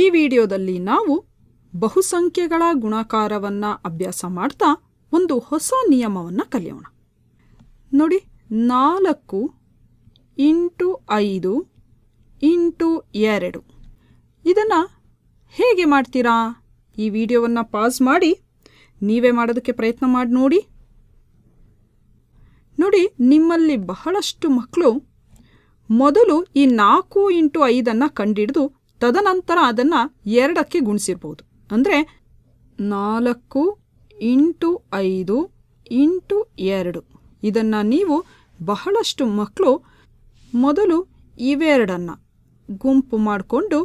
ಈ ವಿಡಿಯೋದಲ್ಲಿ ನಾವು ಬಹುಸಂಖ್ಯೆಗಳ ಗುಣಾಕಾರವನ್ನು ಅಭ್ಯಾಸ ಮಾಡ್ತಾ ಒಂದು ಹೊಸ ನಿಯಮವನ್ನು ಕಲಿಯೋಣ ನೋಡಿ ನಾಲ್ಕು ಇಂಟು ಐದು ಇಂಟು ಎರಡು ಇದನ್ನು ಹೇಗೆ ಮಾಡ್ತೀರಾ ಈ ವಿಡಿಯೋವನ್ನು ಪಾಸ್ ಮಾಡಿ ನೀವೇ ಮಾಡೋದಕ್ಕೆ ಪ್ರಯತ್ನ ಮಾಡಿ ನೋಡಿ ನೋಡಿ ನಿಮ್ಮಲ್ಲಿ ಬಹಳಷ್ಟು ಮಕ್ಕಳು ಮೊದಲು ಈ ನಾಲ್ಕು ಇಂಟು ಐದನ್ನು ಕಂಡಿಡಿದು ತದನಂತರ ಅದನ್ನು ಎರಡಕ್ಕೆ ಗುಣಿಸಿರ್ಬೋದು ಅಂದರೆ ನಾಲ್ಕು ಇಂಟು ಐದು ಇಂಟು ಎರಡು ಇದನ್ನು ನೀವು ಬಹಳಷ್ಟು ಮಕ್ಕಳು ಮೊದಲು ಇವೆರಡನ್ನು ಗುಂಪು ಮಾಡಿಕೊಂಡು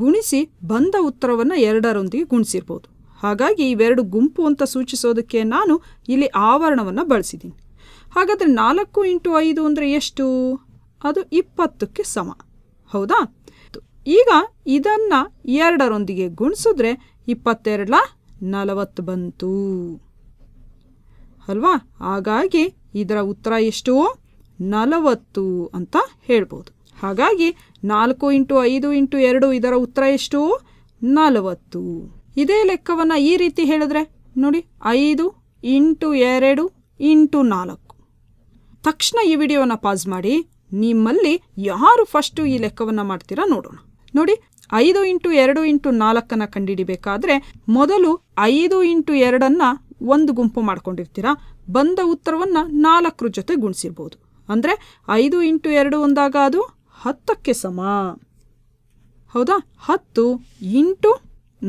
ಗುಣಿಸಿ ಬಂದ ಉತ್ತರವನ್ನು ಎರಡರೊಂದಿಗೆ ಗುಣಿಸಿರ್ಬೋದು ಹಾಗಾಗಿ ಇವೆರಡು ಗುಂಪು ಅಂತ ಸೂಚಿಸೋದಕ್ಕೆ ನಾನು ಇಲ್ಲಿ ಆವರಣವನ್ನು ಬಳಸಿದ್ದೀನಿ ಹಾಗಾದರೆ ನಾಲ್ಕು ಇಂಟು ಐದು ಅಂದರೆ ಎಷ್ಟು ಅದು ಇಪ್ಪತ್ತಕ್ಕೆ ಸಮ ಹೌದಾ ಈಗ ಇದನ್ನ ಎರಡರೊಂದಿಗೆ ಗುಣಿಸಿದ್ರೆ ಇಪ್ಪತ್ತೆರಡಲ ನಲವತ್ತು ಬಂತು ಅಲ್ವಾ ಹಾಗಾಗಿ ಇದರ ಉತ್ತರ ಎಷ್ಟು ನಲವತ್ತು ಅಂತ ಹೇಳ್ಬೋದು ಹಾಗಾಗಿ ನಾಲ್ಕು ಇಂಟು ಐದು ಇಂಟು ಎರಡು ಇದರ ಉತ್ತರ ಎಷ್ಟು ನಲವತ್ತು ಇದೇ ಲೆಕ್ಕವನ್ನು ಈ ರೀತಿ ಹೇಳಿದ್ರೆ ನೋಡಿ ಐದು ಇಂಟು ಎರಡು ಇಂಟು ನಾಲ್ಕು ತಕ್ಷಣ ಈ ವಿಡಿಯೋನ ಪಾಸ್ ಮಾಡಿ ನಿಮ್ಮಲ್ಲಿ ಯಾರು ಫಸ್ಟು ಈ ಲೆಕ್ಕವನ್ನು ಮಾಡ್ತೀರಾ ನೋಡೋಣ ನೋಡಿ ಐದು ಇಂಟು ಎರಡು ಇಂಟು ನಾಲ್ಕನ್ನು ಕಂಡುಹಿಡಿಬೇಕಾದ್ರೆ ಮೊದಲು ಐದು ಇಂಟು ಎರಡನ್ನು ಒಂದು ಗುಂಪು ಮಾಡ್ಕೊಂಡಿರ್ತೀರಾ ಬಂದ ಉತ್ತರವನ್ನು ನಾಲ್ಕರ ಜೊತೆ ಗುಣಿಸಿರ್ಬೋದು ಅಂದರೆ ಐದು ಇಂಟು ಎರಡು ಒಂದಾಗ ಅದು ಹತ್ತಕ್ಕೆ ಸಮ ಹೌದಾ ಹತ್ತು ಇಂಟು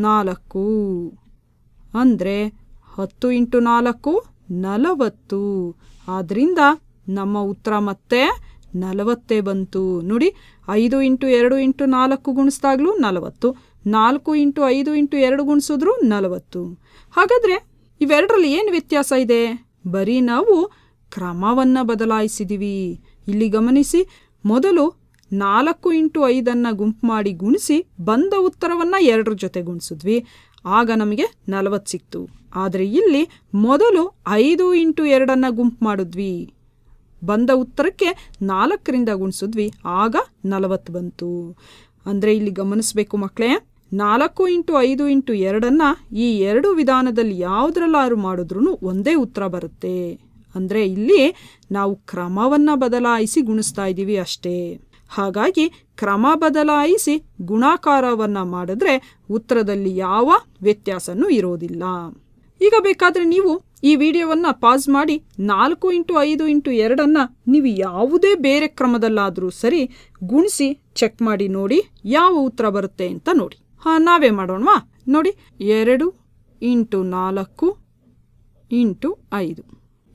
ನಾಲ್ಕು ಅಂದರೆ ಹತ್ತು ಇಂಟು ನಾಲ್ಕು ನಲವತ್ತು ಆದ್ದರಿಂದ ನಮ್ಮ ಉತ್ತರ ಮತ್ತೆ ನಲವತ್ತೇ ಬಂತು ನೋಡಿ ಐದು ಇಂಟು ಎರಡು ಇಂಟು ನಾಲ್ಕು ಗುಣಿಸಿದಾಗಲೂ ನಲವತ್ತು ನಾಲ್ಕು ಇಂಟು ಐದು ಇಂಟು ಎರಡು ಗುಣಿಸಿದ್ರು ನಲವತ್ತು ಹಾಗಾದರೆ ಇವೆರಡರಲ್ಲಿ ಏನು ವ್ಯತ್ಯಾಸ ಇದೆ ಬರೀ ನಾವು ಕ್ರಮವನ್ನು ಬದಲಾಯಿಸಿದೀವಿ ಇಲ್ಲಿ ಗಮನಿಸಿ ಮೊದಲು ನಾಲ್ಕು ಇಂಟು ಐದನ್ನು ಗುಂಪು ಮಾಡಿ ಗುಣಿಸಿ ಬಂದ ಉತ್ತರವನ್ನು ಎರಡರ ಜೊತೆ ಗುಣಿಸಿದ್ವಿ ಆಗ ನಮಗೆ ನಲವತ್ತು ಸಿಕ್ತು ಆದರೆ ಇಲ್ಲಿ ಮೊದಲು ಐದು ಇಂಟು ಎರಡನ್ನು ಗುಂಪು ಮಾಡಿದ್ವಿ ಬಂದ ಉತ್ತರಕ್ಕೆ ನಾಲ್ಕರಿಂದ ಗುಣಿಸಿದ್ವಿ ಆಗ ನಲವತ್ತು ಬಂತು ಅಂದರೆ ಇಲ್ಲಿ ಗಮನಿಸಬೇಕು ಮಕ್ಕಳೇ ನಾಲ್ಕು ಇಂಟು ಐದು ಇಂಟು ಎರಡನ್ನು ಈ ಎರಡು ವಿಧಾನದಲ್ಲಿ ಯಾವುದ್ರಲ್ಲಾರು ಮಾಡಿದ್ರೂ ಒಂದೇ ಉತ್ತರ ಬರುತ್ತೆ ಅಂದರೆ ಇಲ್ಲಿ ನಾವು ಕ್ರಮವನ್ನು ಬದಲಾಯಿಸಿ ಗುಣಿಸ್ತಾ ಇದ್ದೀವಿ ಅಷ್ಟೇ ಹಾಗಾಗಿ ಕ್ರಮ ಬದಲಾಯಿಸಿ ಗುಣಾಕಾರವನ್ನು ಮಾಡಿದ್ರೆ ಉತ್ತರದಲ್ಲಿ ಯಾವ ವ್ಯತ್ಯಾಸನೂ ಇರೋದಿಲ್ಲ ಈಗ ಬೇಕಾದರೆ ನೀವು ಈ ವಿಡಿಯೋವನ್ನು ಪಾಸ್ ಮಾಡಿ ನಾಲ್ಕು ಇಂಟು ಐದು ಇಂಟು ಎರಡನ್ನು ನೀವು ಯಾವುದೇ ಬೇರೆ ಕ್ರಮದಲ್ಲಾದರೂ ಸರಿ ಗುಣಿಸಿ ಚೆಕ್ ಮಾಡಿ ನೋಡಿ ಯಾವ ಉತ್ತರ ಬರುತ್ತೆ ಅಂತ ನೋಡಿ ಹಾಂ ನಾವೇ ಮಾಡೋಣವಾ ನೋಡಿ ಎರಡು ಇಂಟು ನಾಲ್ಕು ಇಂಟು ಐದು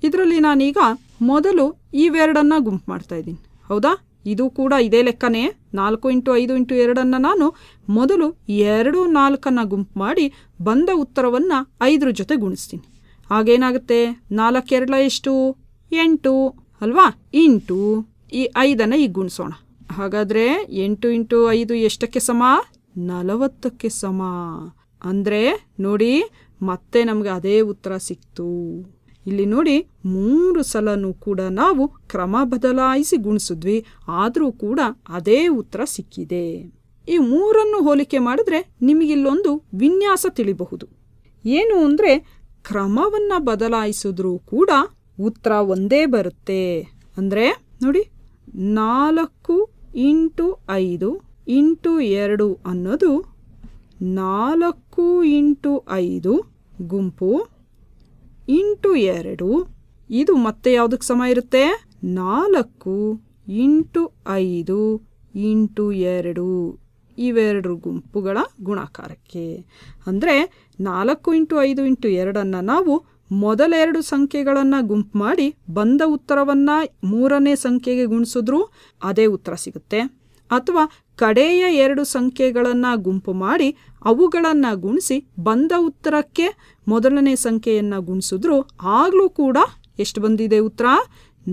ಇದರಲ್ಲಿ ನಾನೀಗ ಮೊದಲು ಇವೆರಡನ್ನು ಗುಂಪು ಮಾಡ್ತಾ ಇದ್ದೀನಿ ಹೌದಾ ಇದು ಕೂಡ ಇದೇ ಲೆಕ್ಕನೇ ನಾಲ್ಕು ಇಂಟು ಐದು ಇಂಟು ಎರಡನ್ನು ನಾನು ಮೊದಲು ಎರಡು ನಾಲ್ಕನ್ನು ಗುಂಪು ಮಾಡಿ ಬಂದ ಉತ್ತರವನ್ನು ಐದರ ಜೊತೆ ಗುಣಿಸ್ತೀನಿ ಆಗೇನಾಗುತ್ತೆ ಎರಡು ಎಷ್ಟು ಎಂಟು ಅಲ್ವಾ ಇಂಟು ಈ ಐದನ್ನು ಈಗ ಗುಣಿಸೋಣ ಹಾಗಾದರೆ ಎಂಟು ಇಂಟು ಐದು ಎಷ್ಟಕ್ಕೆ ಸಮ ನಲವತ್ತಕ್ಕೆ ಸಮ ಅಂದರೆ ನೋಡಿ ಮತ್ತೆ ನಮಗೆ ಅದೇ ಉತ್ತರ ಸಿಕ್ತು ಇಲ್ಲಿ ನೋಡಿ ಮೂರು ಸಲನೂ ಕೂಡ ನಾವು ಕ್ರಮ ಬದಲಾಯಿಸಿ ಗುಣಿಸಿದ್ವಿ ಆದರೂ ಕೂಡ ಅದೇ ಉತ್ತರ ಸಿಕ್ಕಿದೆ ಈ ಮೂರನ್ನು ಹೋಲಿಕೆ ಮಾಡಿದ್ರೆ ನಿಮಗಿಲ್ಲೊಂದು ವಿನ್ಯಾಸ ತಿಳಿಬಹುದು ಏನು ಅಂದರೆ ಕ್ರಮವನ್ನು ಬದಲಾಯಿಸಿದ್ರೂ ಕೂಡ ಉತ್ತರ ಒಂದೇ ಬರುತ್ತೆ ಅಂದರೆ ನೋಡಿ ನಾಲ್ಕು ಇಂಟು ಐದು ಇಂಟು ಎರಡು ಅನ್ನೋದು ನಾಲ್ಕು ಇಂಟು ಐದು ಗುಂಪು ಇಂಟು ಎರಡು ಇದು ಮತ್ತೆ ಯಾವುದಕ್ಕೆ ಸಮ ಇರುತ್ತೆ ನಾಲ್ಕು ಇಂಟು ಐದು ಇಂಟು ಎರಡು ಇವೆರಡು ಗುಂಪುಗಳ ಗುಣಾಕಾರಕ್ಕೆ ಅಂದರೆ ನಾಲ್ಕು ಇಂಟು ಐದು ಇಂಟು ಎರಡನ್ನು ನಾವು ಮೊದಲೆರಡು ಸಂಖ್ಯೆಗಳನ್ನು ಗುಂಪು ಮಾಡಿ ಬಂದ ಉತ್ತರವನ್ನು ಮೂರನೇ ಸಂಖ್ಯೆಗೆ ಗುಣಿಸಿದ್ರೂ ಅದೇ ಉತ್ತರ ಸಿಗುತ್ತೆ ಅಥವಾ ಕಡೆಯ ಎರಡು ಸಂಖ್ಯೆಗಳನ್ನು ಗುಂಪು ಮಾಡಿ ಅವುಗಳನ್ನು ಗುಣಿಸಿ ಬಂದ ಉತ್ತರಕ್ಕೆ ಮೊದಲನೇ ಸಂಖ್ಯೆಯನ್ನು ಗುಣಿಸಿದ್ರು ಆಗಲೂ ಕೂಡ ಎಷ್ಟು ಬಂದಿದೆ ಉತ್ತರ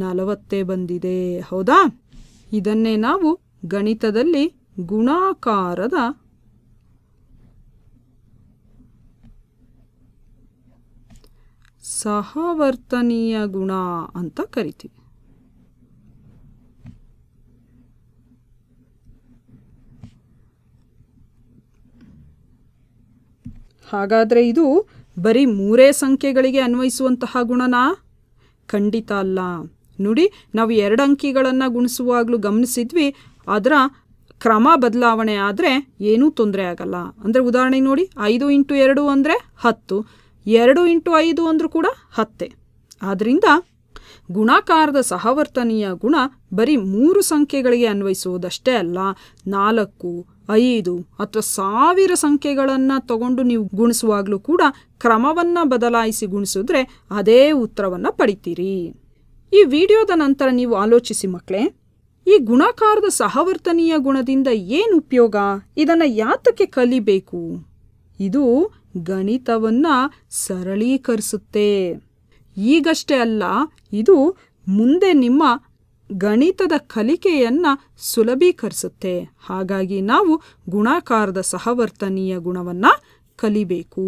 ನಲವತ್ತೇ ಬಂದಿದೆ ಹೌದಾ ಇದನ್ನೇ ನಾವು ಗಣಿತದಲ್ಲಿ ಗುಣಾಕಾರದ ಸಹವರ್ತನೀಯ ಗುಣ ಅಂತ ಕರಿತೀವಿ ಹಾಗಾದರೆ ಇದು ಬರೀ ಮೂರೇ ಸಂಖ್ಯೆಗಳಿಗೆ ಅನ್ವಯಿಸುವಂತಹ ಗುಣನಾ ಖಂಡಿತ ಅಲ್ಲ ನೋಡಿ ನಾವು ಎರಡು ಅಂಕಿಗಳನ್ನು ಗುಣಿಸುವಾಗಲೂ ಗಮನಿಸಿದ್ವಿ ಅದರ ಕ್ರಮ ಬದಲಾವಣೆ ಆದರೆ ಏನೂ ತೊಂದರೆ ಆಗಲ್ಲ ಅಂದರೆ ಉದಾಹರಣೆಗೆ ನೋಡಿ ಐದು ಇಂಟು ಎರಡು ಅಂದರೆ ಹತ್ತು ಎರಡು ಇಂಟು ಐದು ಅಂದರೂ ಕೂಡ ಹತ್ತೆ ಆದ್ದರಿಂದ ಗುಣಾಕಾರದ ಸಹವರ್ತನೀಯ ಗುಣ ಬರೀ ಮೂರು ಸಂಖ್ಯೆಗಳಿಗೆ ಅನ್ವಯಿಸುವುದಷ್ಟೇ ಅಲ್ಲ ನಾಲ್ಕು ಐದು ಅಥವಾ ಸಾವಿರ ಸಂಖ್ಯೆಗಳನ್ನು ತಗೊಂಡು ನೀವು ಗುಣಿಸುವಾಗಲೂ ಕೂಡ ಕ್ರಮವನ್ನು ಬದಲಾಯಿಸಿ ಗುಣಿಸಿದ್ರೆ ಅದೇ ಉತ್ತರವನ್ನು ಪಡಿತೀರಿ ಈ ವಿಡಿಯೋದ ನಂತರ ನೀವು ಆಲೋಚಿಸಿ ಮಕ್ಕಳೇ ಈ ಗುಣಾಕಾರದ ಸಹವರ್ತನೀಯ ಗುಣದಿಂದ ಏನು ಉಪಯೋಗ ಇದನ್ನು ಯಾತಕ್ಕೆ ಕಲಿಬೇಕು ಇದು ಗಣಿತವನ್ನು ಸರಳೀಕರಿಸುತ್ತೆ ಈಗಷ್ಟೇ ಅಲ್ಲ ಇದು ಮುಂದೆ ನಿಮ್ಮ ಗಣಿತದ ಕಲಿಕೆಯನ್ನು ಸುಲಭೀಕರಿಸುತ್ತೆ ಹಾಗಾಗಿ ನಾವು ಗುಣಾಕಾರದ ಸಹವರ್ತನೀಯ ಗುಣವನ್ನು ಕಲಿಬೇಕು